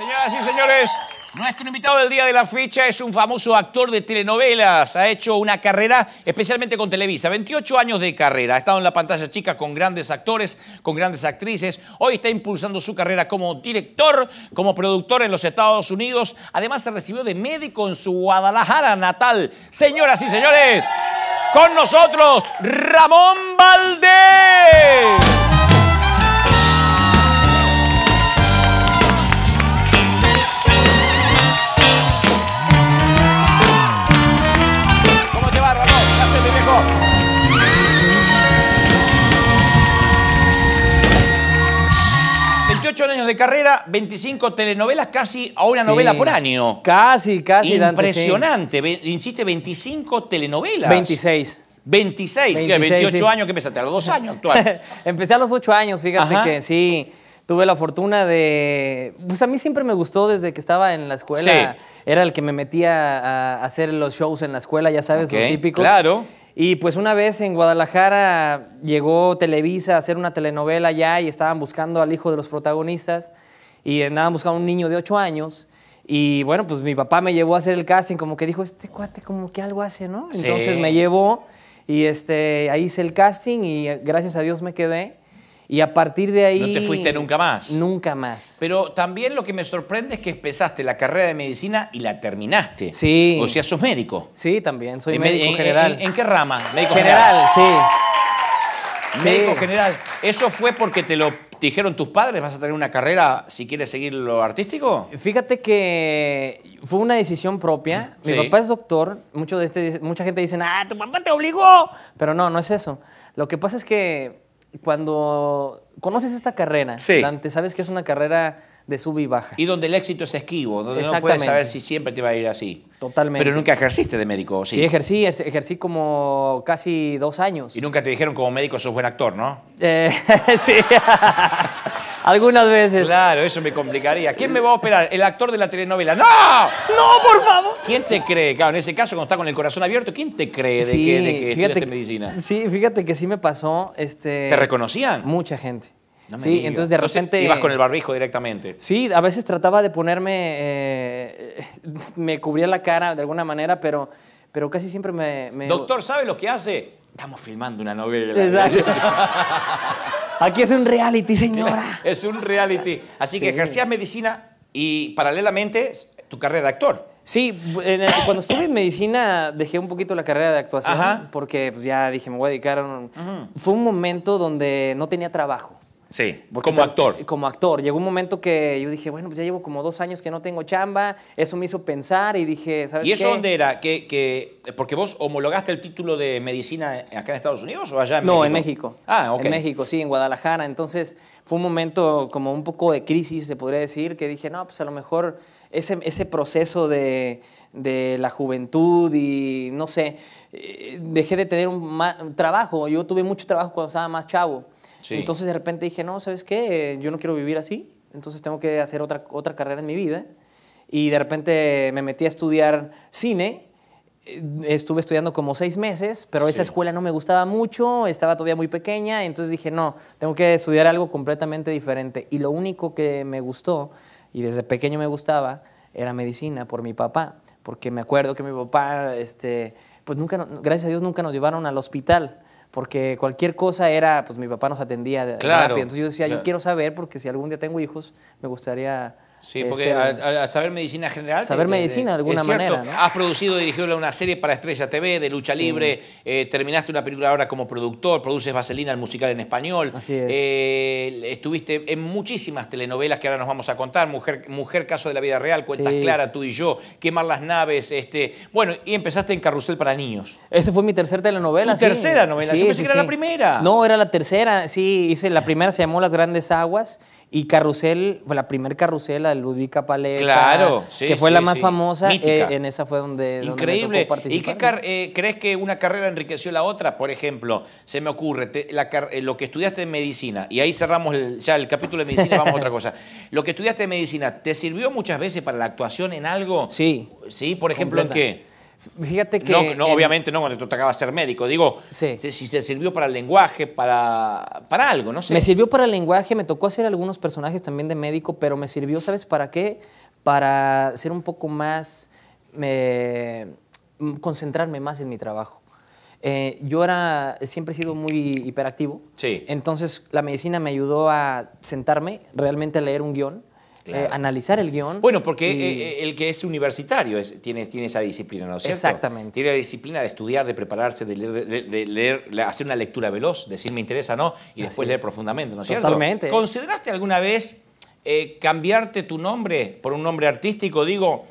Señoras y señores, nuestro invitado del día de la fecha es un famoso actor de telenovelas. Ha hecho una carrera especialmente con Televisa. 28 años de carrera. Ha estado en la pantalla chica con grandes actores, con grandes actrices. Hoy está impulsando su carrera como director, como productor en los Estados Unidos. Además se recibió de médico en su Guadalajara natal. Señoras y señores, con nosotros Ramón Valdés. 28 años de carrera, 25 telenovelas, casi a una novela por año. Casi, casi. Impresionante. Dante, Insiste, 25 telenovelas. 26. 26, 28 años que empezaste, a los dos años actual. Empecé a los ocho años, fíjate que sí tuve la fortuna de... Pues a mí siempre me gustó desde que estaba en la escuela. Era el que me metía a hacer los shows en la escuela, ya sabes, los típicos. Claro. Y pues una vez en Guadalajara llegó Televisa a hacer una telenovela ya y estaban buscando al hijo de los protagonistas y andaban buscando a un niño de ocho años. Y bueno, pues mi papá me llevó a hacer el casting, como que dijo, este cuate como que algo hace, ¿no? Entonces me llevó y este, ahí hice el casting y gracias a Dios me quedé. Y a partir de ahí... No te fuiste nunca más. Nunca más. Pero también lo que me sorprende es que empezaste la carrera de medicina y la terminaste. Sí. O sea, sos médico. Sí, también, soy médico general. En, qué rama? Médico general. sí. Médico general. ¿Eso fue porque te lo dijeron tus padres, vas a tener una carrera si quieres seguir lo artístico? Fíjate que fue una decisión propia. Mi papá es doctor. Mucho de este, mucha gente dice, ah, tu papá te obligó. Pero no, no es eso. Lo que pasa es que cuando conoces esta carrera, sabes que es una carrera de sub y baja. Y donde el éxito es esquivo, donde no puedes saber si siempre te va a ir así. Totalmente. Pero nunca ejerciste de médico, ¿sí? Sí, ejercí, ejercí como casi dos años. Y nunca te dijeron como médico sos buen actor, ¿no? Eh, sí. Algunas veces. Claro, eso me complicaría. ¿Quién me va a operar? El actor de la telenovela. ¡No! ¡No, por favor! ¿Quién te cree? Claro, en ese caso, cuando está con el corazón abierto, ¿quién te cree de que, de que fíjate, medicina? Sí, fíjate que sí me pasó. Este, ¿Te reconocían? Mucha gente. sí, entonces de repente... ibas con el barbijo directamente. Sí, a veces trataba de ponerme... Eh, me cubría la cara de alguna manera, pero, pero casi siempre me, me... Doctor, ¿sabe lo que hace? Estamos filmando una novela. Exacto. Aquí es un reality, señora. Es un reality. Así que ejercía medicina y paralelamente tu carrera de actor. Sí, cuando estuve en medicina dejé un poquito la carrera de actuación porque pues, ya dije, me voy a dedicar a Fue un momento donde no tenía trabajo. Sí, como actor. Como actor. Llegó un momento que yo dije, bueno, pues ya llevo como dos años que no tengo chamba. Eso me hizo pensar y dije, ¿sabes qué? ¿Y eso dónde era? porque vos homologaste el título de medicina acá en Estados Unidos o allá en no, México? No, en México. Ah, ok. En México, sí, en Guadalajara. Entonces fue un momento como un poco de crisis, se podría decir, que dije, no, pues a lo mejor ese, proceso de, la juventud y no sé, eh, dejé de tener un, un trabajo. Yo tuve mucho trabajo cuando estaba más chavo. Entonces de repente dije, no, ¿sabes qué? Yo no quiero vivir así, entonces tengo que hacer otra, otra carrera en mi vida. Y de repente me metí a estudiar cine. Eh, estuve estudiando como seis meses, pero esa escuela no me gustaba mucho, estaba todavía muy pequeña, entonces dije, no, tengo que estudiar algo completamente diferente. Y lo único que me gustó, y desde pequeño me gustaba, era medicina por mi papá, porque me acuerdo que mi papá, este, pues nunca, gracias a Dios, nunca nos llevaron al hospital porque cualquier cosa era, pues mi papá nos atendía rápido. Entonces yo decía, yo quiero saber porque si algún día tengo hijos, me gustaría Sí, porque a saber medicina general. Saber medicina de alguna manera. Has producido, y dirigido una serie para Estrella TV de lucha libre, eh, terminaste una película ahora como productor, produces Vaselina, el musical en español. Eh, estuviste en muchísimas telenovelas que ahora nos vamos a contar: Mujer, Caso de la Vida Real, Cuentas Clara, Tú y Yo, Quemar las Naves. este Bueno, y empezaste en Carrusel para Niños. Esa fue mi tercera telenovela. tercera novela? Yo pensé que era la primera. No, era la tercera, sí, hice la primera, se llamó Las Grandes Aguas y Carrusel, fue la primer carrusel, la de Ludvika Paleta. Claro, Que fue la más famosa. Eh, en esa fue donde. Increíble. ¿Y qué eh, crees que una carrera enriqueció la otra? Por ejemplo, se me ocurre, eh, lo que estudiaste en medicina, y ahí cerramos ya el capítulo de medicina, vamos a otra cosa. Lo que estudiaste en medicina, ¿te sirvió muchas veces para la actuación en algo? Sí. ¿Sí? Por ejemplo, ¿en qué? Fíjate que. No, obviamente no, cuando tú te acabas ser médico. Digo, si te sirvió para el lenguaje, para, para algo, no sé. Me sirvió para el lenguaje, me tocó hacer algunos personajes también de médico, pero me sirvió, ¿sabes para qué? Para ser un poco más. Mm, concentrarme más en mi trabajo. Eh, yo era, siempre he sido muy hiperactivo. Entonces la medicina me ayudó a sentarme, realmente a leer un guión eh, analizar el guión. Bueno, porque eh, eh, el que es universitario tiene, tiene esa disciplina, ¿no es cierto? Exactamente. Tiene la disciplina de estudiar, de prepararse, de leer, hacer una lectura veloz, decir me interesa, ¿no? Y después leer profundamente, ¿no es cierto? Totalmente. ¿Consideraste alguna vez cambiarte tu nombre por un nombre artístico? Digo,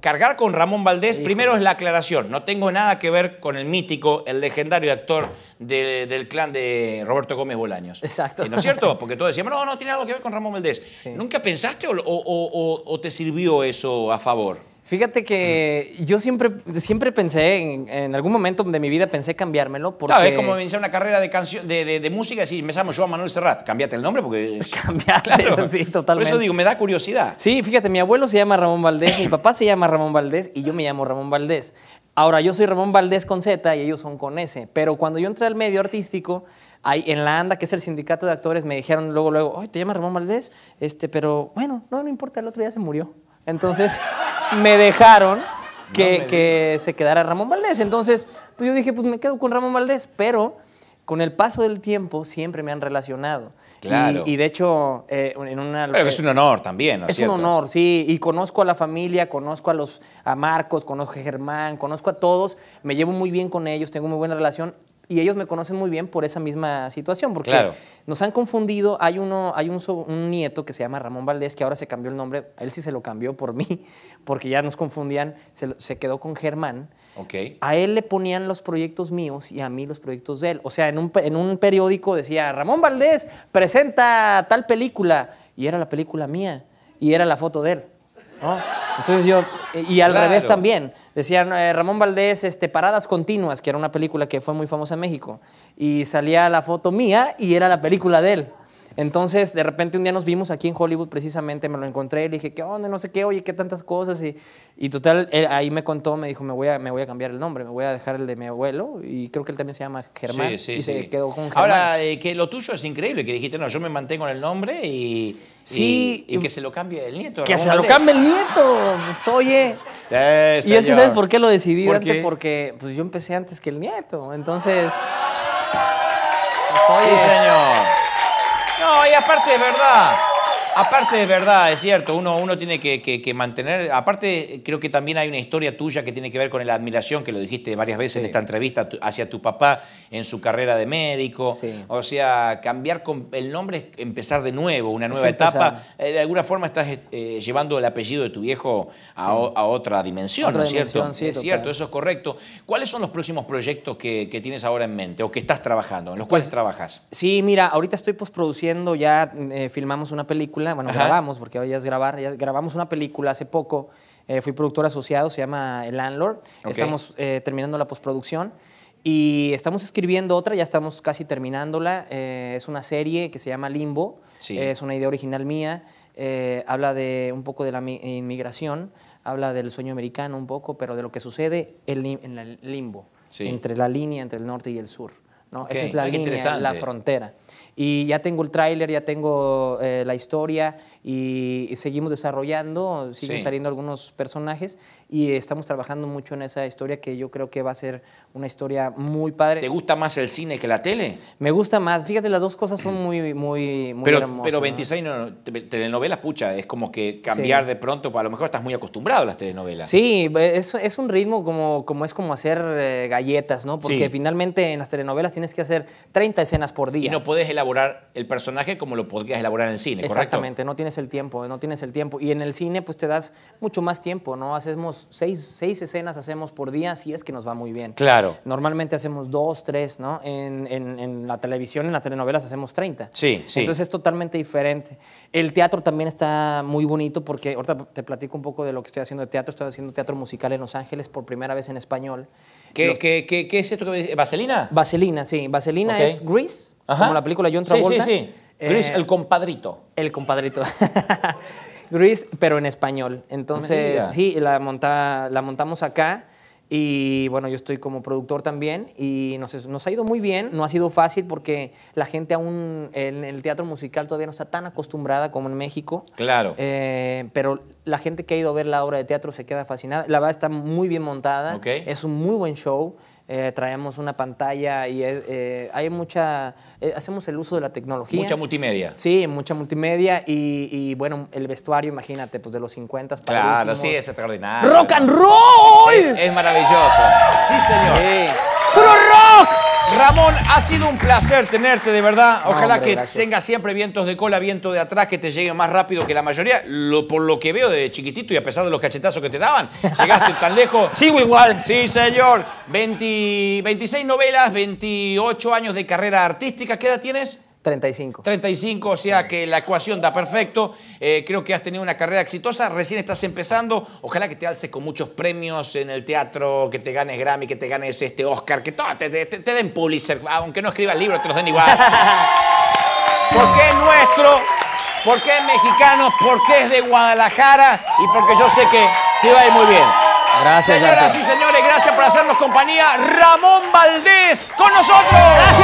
cargar con Ramón Valdés, primero es la aclaración. No tengo nada que ver con el mítico, el legendario actor del clan de Roberto Gómez Bolaños. Exacto. ¿No es cierto? Porque todos decíamos, no, no tiene nada que ver con Ramón Valdés. ¿Nunca pensaste o te sirvió eso a favor? Fíjate que yo siempre, siempre pensé, en, algún momento de mi vida pensé cambiármelo. Porque... Claro, es como iniciar una carrera de, de, de, música y me llamo yo a Manuel Serrat, Cámbiate el nombre porque... Cambiártelo, claro. sí, totalmente. Por eso digo, me da curiosidad. Sí, fíjate, mi abuelo se llama Ramón Valdés, mi papá se llama Ramón Valdés y yo me llamo Ramón Valdés. Ahora, yo soy Ramón Valdés con Z y ellos son con S, pero cuando yo entré al medio artístico, Ahí en la ANDA, que es el sindicato de actores, me dijeron luego, luego, ay te llamas Ramón Valdés, este, pero bueno, no, no importa, el otro día se murió. Entonces me dejaron que, se quedara Ramón Valdés. Entonces, pues, yo dije, pues me quedo con Ramón Valdés, pero con el paso del tiempo siempre me han relacionado. Y, de hecho, eh, en una. es un honor también, ¿no es, un honor, sí. Y conozco a la familia, conozco a los a Marcos, conozco a Germán, conozco a todos. Me llevo muy bien con ellos, tengo muy buena relación. Y ellos me conocen muy bien por esa misma situación, porque claro. nos han confundido. Hay, uno, hay un, nieto que se llama Ramón Valdés, que ahora se cambió el nombre, él sí se lo cambió por mí, porque ya nos confundían, se, quedó con Germán. Okay. A él le ponían los proyectos míos y a mí los proyectos de él. O sea, en un, en un periódico decía, Ramón Valdés presenta tal película, y era la película mía, y era la foto de él. Entonces yo, y al revés también, decían eh, Ramón Valdés, este, Paradas Continuas, que era una película que fue muy famosa en México, y salía la foto mía y era la película de él. Entonces, de repente un día nos vimos aquí en Hollywood precisamente, me lo encontré y le dije, ¿qué onda? No sé qué, oye, qué tantas cosas. Y, total, ahí me contó, me dijo, me voy, a, me voy a cambiar el nombre, me voy a dejar el de mi abuelo y creo que él también se llama Germán. y se quedó con Germán. Ahora, eh, que lo tuyo es increíble, que dijiste, no, yo me mantengo en el nombre y... Sí. Y, que se lo cambie el nieto. Que se lo cambie el nieto. Pues, oye. Sí, y es que, ¿sabes por qué lo decidí Porque pues, yo empecé antes que el nieto. Entonces. Sí, pues, señor. No, y aparte verdad aparte de verdad, es cierto, uno, uno tiene que, mantener, aparte creo que también hay una historia tuya que tiene que ver con la admiración, que lo dijiste varias veces en esta entrevista, hacia tu papá en su carrera de médico, o sea, cambiar con el nombre es empezar de nuevo, una nueva etapa, eh, de alguna forma estás eh, llevando el apellido de tu viejo a, otra dimensión, ¿no es cierto? es cierto, eso es correcto. ¿Cuáles son los próximos proyectos que, tienes ahora en mente o que estás trabajando, en los pues, cuales trabajas? Sí, mira, ahorita estoy posproduciendo, ya eh, filmamos una película, bueno, grabamos, porque hoy es grabar, grabamos una película hace poco, eh, fui productor asociado, se llama El Landlord, estamos eh, terminando la postproducción y estamos escribiendo otra, ya estamos casi terminándola, eh, es una serie que se llama Limbo, es una idea original mía, habla de un poco de la inmigración, habla del sueño americano un poco, pero de lo que sucede en, el limbo, entre la línea entre el norte y el sur. ¿no? Esa es la línea, la frontera. Y ya tengo el tráiler, ya tengo eh, la historia y seguimos desarrollando, siguen saliendo algunos personajes y estamos trabajando mucho en esa historia que yo creo que va a ser una historia muy padre. ¿Te gusta más el cine que la tele? Me gusta más, fíjate, las dos cosas son muy, muy, pero, hermosas. Pero 26 telenovelas, pucha, es como que cambiar de pronto, a lo mejor estás muy acostumbrado a las telenovelas. Sí, es, es un ritmo como, como es como hacer eh, galletas, ¿no? Porque finalmente en las telenovelas tienes que hacer 30 escenas por día. Y no puedes elaborar el personaje como lo podrías elaborar en el cine, Exactamente, no tienes el tiempo, no tienes el tiempo. Y en el cine, pues te das mucho más tiempo, ¿no? Hacemos seis, escenas, hacemos por día, si es que nos va muy bien. Claro. Normalmente hacemos dos, tres, ¿no? En, la televisión, en las telenovelas hacemos 30. Sí, sí. Entonces es totalmente diferente. El teatro también está muy bonito porque ahorita te platico un poco de lo que estoy haciendo de teatro. Estoy haciendo teatro musical en Los Ángeles por primera vez en español. ¿Qué, es esto que me ¿Vaselina? Vaselina, sí. Vaselina es Grease, como la película John Travolta. Sí, sí, sí. Gris, eh, el compadrito. El compadrito. Gris, pero en español. Entonces, sí, la, monta, la montamos acá. Y bueno, yo estoy como productor también y nos, ha ido muy bien. No ha sido fácil porque la gente aún en el teatro musical todavía no está tan acostumbrada como en México. Claro. Eh, pero la gente que ha ido a ver la obra de teatro se queda fascinada. La verdad está muy bien montada. Okay. Es un muy buen show. Eh, traemos una pantalla y eh, hay mucha, eh, hacemos el uso de la tecnología. Mucha multimedia. Sí, mucha multimedia y, bueno, el vestuario, imagínate, pues de los 50 Claro, sí, es extraordinario. ¡Rock and roll! Es, maravilloso. Sí, señor. Sí. Ramón, ha sido un placer tenerte, de verdad. Ojalá que tengas siempre vientos de cola, viento de atrás, que te llegue más rápido que la mayoría. Lo, por lo que veo de chiquitito y a pesar de los cachetazos que te daban, llegaste tan lejos. Sigo igual. Sí, señor. 26 novelas, 28 años de carrera artística. ¿Qué edad tienes? 35. 35, o sea que la ecuación da perfecto. Eh, creo que has tenido una carrera exitosa, recién estás empezando. Ojalá que te alces con muchos premios en el teatro, que te ganes Grammy, que te ganes este Oscar, que te, den Pulitzer, aunque no escribas libros, te los den igual. Porque es nuestro? porque es mexicano? porque es de Guadalajara? Y porque yo sé que te va a ir muy bien. Gracias. Señoras y señores, gracias por hacernos compañía. Ramón Valdés con nosotros. Gracias.